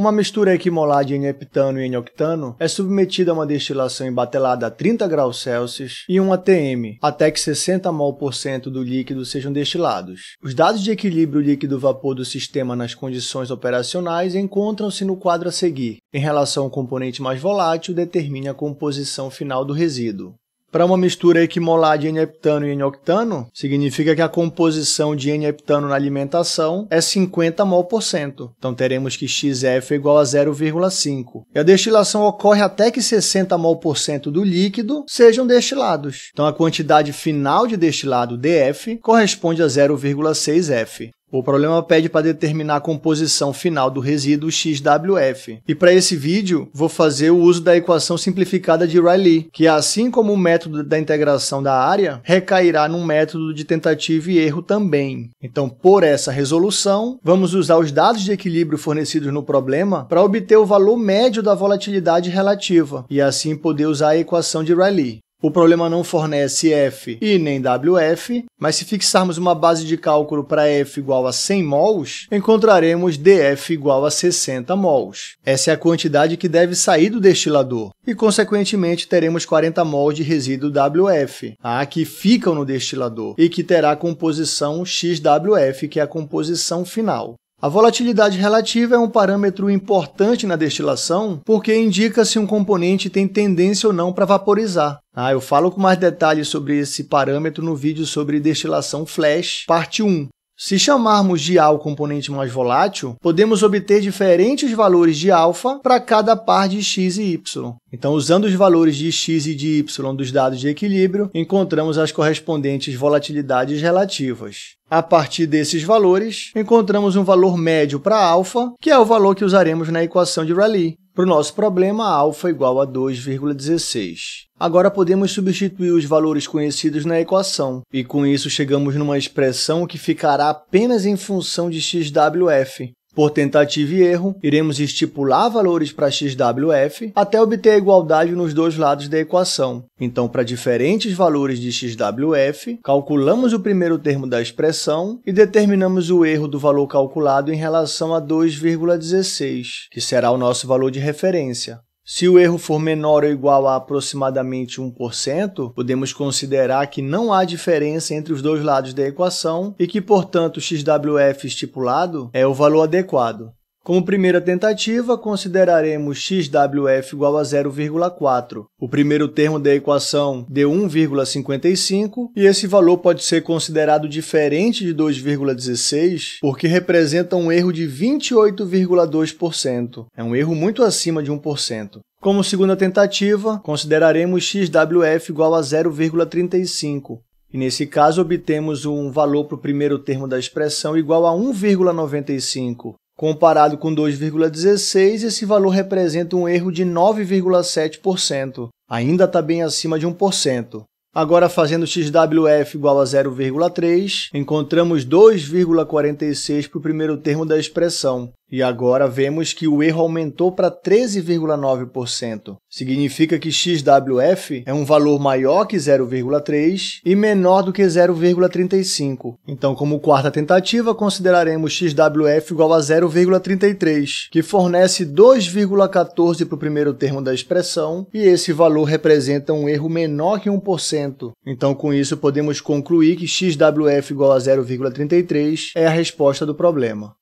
Uma mistura equimolada em heptano e em octano é submetida a uma destilação embatelada a 30 graus Celsius e 1 atm, até que 60 mol por cento do líquido sejam destilados. Os dados de equilíbrio líquido-vapor do sistema nas condições operacionais encontram-se no quadro a seguir. Em relação ao componente mais volátil, determine a composição final do resíduo. Para uma mistura equimolar de N-heptano e N-octano, significa que a composição de N-heptano na alimentação é 50 mol por cento. Então teremos que XF é igual a 0,5. E a destilação ocorre até que 60 mol por cento do líquido sejam destilados. Então a quantidade final de destilado DF corresponde a 0,6F. O problema pede para determinar a composição final do resíduo XWF. E para esse vídeo, vou fazer o uso da equação simplificada de Rayleigh, que assim como o método da integração da área, recairá num método de tentativa e erro também. Então, por essa resolução, vamos usar os dados de equilíbrio fornecidos no problema para obter o valor médio da volatilidade relativa e assim poder usar a equação de Rayleigh. O problema não fornece F e nem WF, mas se fixarmos uma base de cálculo para F igual a 100 mols, encontraremos DF igual a 60 mols. Essa é a quantidade que deve sair do destilador e, consequentemente, teremos 40 mols de resíduo WF, a que ficam no destilador, e que terá a composição XWF, que é a composição final. A volatilidade relativa é um parâmetro importante na destilação porque indica se um componente tem tendência ou não para vaporizar. Ah, eu falo com mais detalhes sobre esse parâmetro no vídeo sobre destilação flash, parte 1. Se chamarmos de A o componente mais volátil, podemos obter diferentes valores de alfa para cada par de x e y. Então, usando os valores de x e de y dos dados de equilíbrio, encontramos as correspondentes volatilidades relativas. A partir desses valores, encontramos um valor médio para alfa, que é o valor que usaremos na equação de Rayleigh. Para o nosso problema, α é igual a 2,16. Agora podemos substituir os valores conhecidos na equação, e com isso chegamos numa expressão que ficará apenas em função de xwf, por tentativa e erro, iremos estipular valores para xwf até obter a igualdade nos dois lados da equação. Então, para diferentes valores de xwf, calculamos o primeiro termo da expressão e determinamos o erro do valor calculado em relação a 2,16, que será o nosso valor de referência. Se o erro for menor ou igual a aproximadamente 1%, podemos considerar que não há diferença entre os dois lados da equação e que, portanto, o XWF estipulado é o valor adequado. Como primeira tentativa, consideraremos xwf igual a 0,4. O primeiro termo da equação deu 1,55 e esse valor pode ser considerado diferente de 2,16 porque representa um erro de 28,2%. É um erro muito acima de 1%. Como segunda tentativa, consideraremos xwf igual a 0,35. E nesse caso, obtemos um valor para o primeiro termo da expressão igual a 1,95. Comparado com 2,16, esse valor representa um erro de 9,7%. Ainda está bem acima de 1%. Agora, fazendo XWF igual a 0,3, encontramos 2,46 para o primeiro termo da expressão. E agora vemos que o erro aumentou para 13,9%. Significa que XWF é um valor maior que 0,3 e menor do que 0,35. Então, como quarta tentativa, consideraremos XWF igual a 0,33, que fornece 2,14 para o primeiro termo da expressão, e esse valor representa um erro menor que 1%. Então, com isso, podemos concluir que XWF igual a 0,33 é a resposta do problema.